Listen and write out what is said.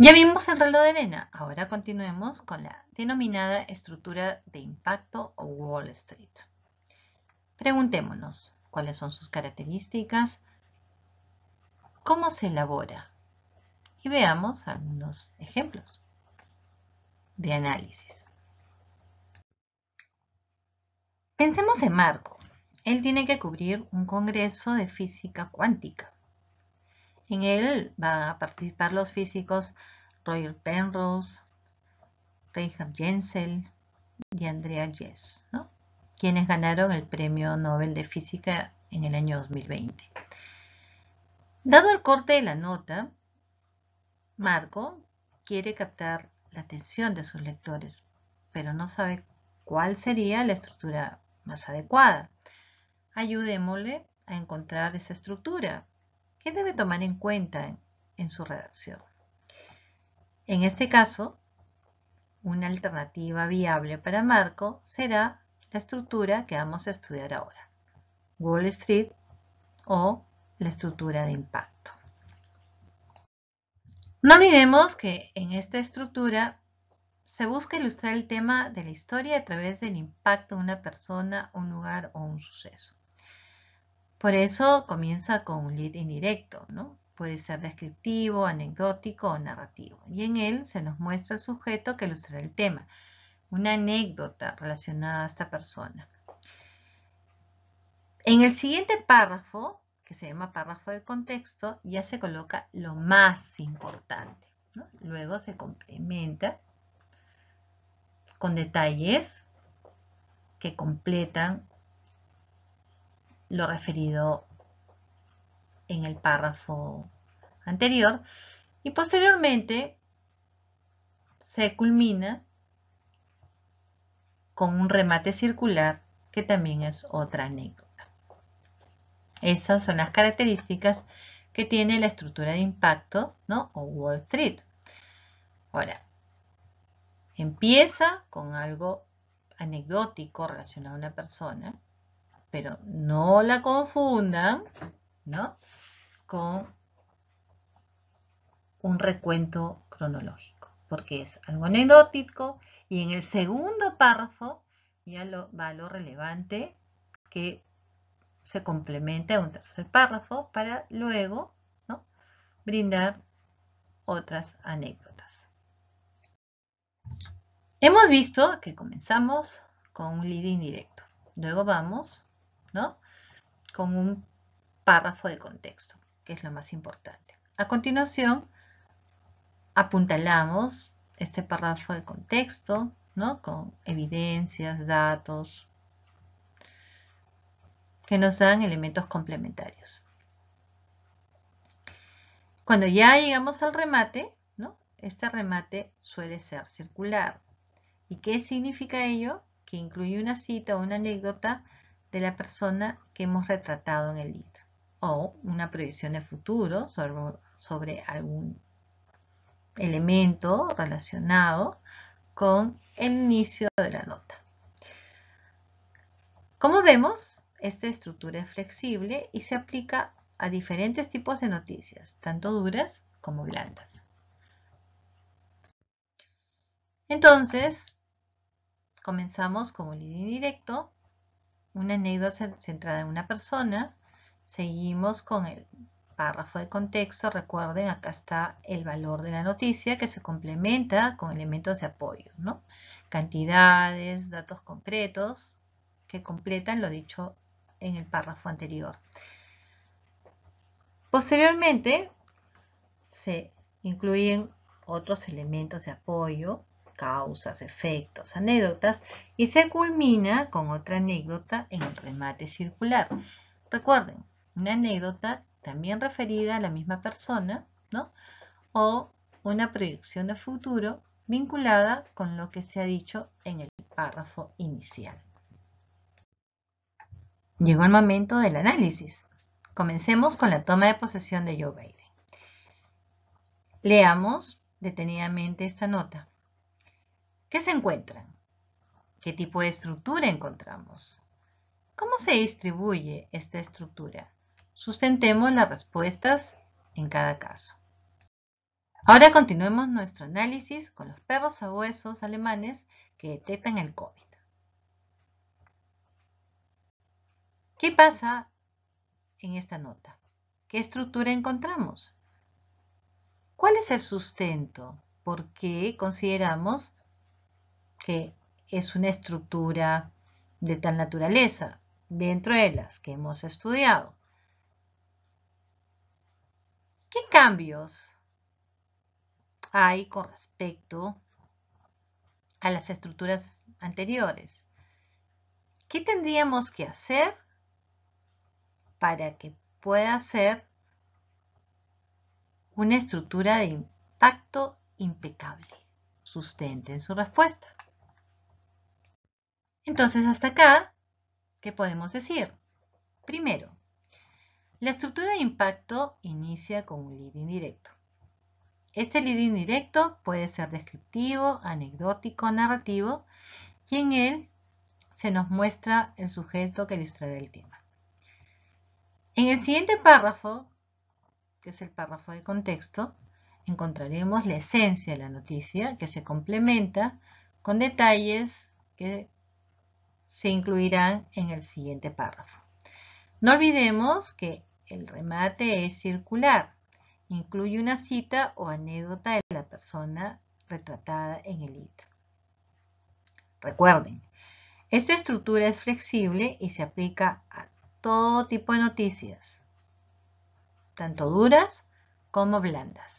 Ya vimos el reloj de arena, ahora continuemos con la denominada estructura de impacto o Wall Street. Preguntémonos, ¿cuáles son sus características? ¿Cómo se elabora? Y veamos algunos ejemplos de análisis. Pensemos en Marco. Él tiene que cubrir un congreso de física cuántica. En él van a participar los físicos Roger Penrose, Reinhard Jensel y Andrea Jess, quienes ganaron el Premio Nobel de Física en el año 2020. Dado el corte de la nota, Marco quiere captar la atención de sus lectores, pero no sabe cuál sería la estructura más adecuada. Ayudémosle a encontrar esa estructura debe tomar en cuenta en, en su redacción? En este caso, una alternativa viable para Marco será la estructura que vamos a estudiar ahora, Wall Street o la estructura de impacto. No olvidemos que en esta estructura se busca ilustrar el tema de la historia a través del impacto de una persona, un lugar o un suceso. Por eso comienza con un lead indirecto, ¿no? Puede ser descriptivo, anecdótico o narrativo. Y en él se nos muestra el sujeto que ilustra el tema, una anécdota relacionada a esta persona. En el siguiente párrafo, que se llama párrafo de contexto, ya se coloca lo más importante. Luego se complementa con detalles que completan lo referido en el párrafo anterior y posteriormente se culmina con un remate circular que también es otra anécdota. Esas son las características que tiene la estructura de impacto ¿no? o Wall Street. Ahora, empieza con algo anecdótico relacionado a una persona, pero no la confundan, Con un recuento cronológico, porque es algo anecdótico y en el segundo párrafo ya lo, va lo relevante que se complementa a un tercer párrafo para luego brindar otras anécdotas. Hemos visto que comenzamos con un líder indirecto. Luego vamos con un párrafo de contexto, que es lo más importante. A continuación, apuntalamos este párrafo de contexto, ¿no? Con evidencias, datos, que nos dan elementos complementarios. Cuando ya llegamos al remate, ¿no? Este remate suele ser circular. ¿Y qué significa ello? Que incluye una cita o una anécdota de la persona que hemos retratado en el libro o una proyección de futuro sobre, algún elemento relacionado con el inicio de la nota. Como vemos, esta estructura es flexible y se aplica a diferentes tipos de noticias, tanto duras como blandas. Entonces, comenzamos con un indirecto una anécdota centrada en una persona. Seguimos con el párrafo de contexto. Recuerden, acá está el valor de la noticia que se complementa con elementos de apoyo, ¿no? Cantidades, datos concretos que completan lo dicho en el párrafo anterior. Posteriormente, se incluyen otros elementos de apoyo causas, efectos, anécdotas y se culmina con otra anécdota en el remate circular. Recuerden, una anécdota también referida a la misma persona, ¿no? O una proyección de futuro vinculada con lo que se ha dicho en el párrafo inicial. Llegó el momento del análisis. Comencemos con la toma de posesión de Joe Biden. Leamos detenidamente esta nota. ¿Qué se encuentran? ¿Qué tipo de estructura encontramos? ¿Cómo se distribuye esta estructura? Sustentemos las respuestas en cada caso. Ahora continuemos nuestro análisis con los perros sabuesos alemanes que detectan el COVID. ¿Qué pasa en esta nota? ¿Qué estructura encontramos? ¿Cuál es el sustento? ¿Por qué consideramos que es una estructura de tal naturaleza dentro de las que hemos estudiado. ¿Qué cambios hay con respecto a las estructuras anteriores? ¿Qué tendríamos que hacer para que pueda ser una estructura de impacto impecable? en su respuesta. Entonces, hasta acá, ¿qué podemos decir? Primero, la estructura de impacto inicia con un lead indirecto. Este lead indirecto puede ser descriptivo, anecdótico, narrativo, y en él se nos muestra el sujeto que ilustrará el tema. En el siguiente párrafo, que es el párrafo de contexto, encontraremos la esencia de la noticia que se complementa con detalles que se incluirán en el siguiente párrafo. No olvidemos que el remate es circular. Incluye una cita o anécdota de la persona retratada en el it. Recuerden, esta estructura es flexible y se aplica a todo tipo de noticias, tanto duras como blandas.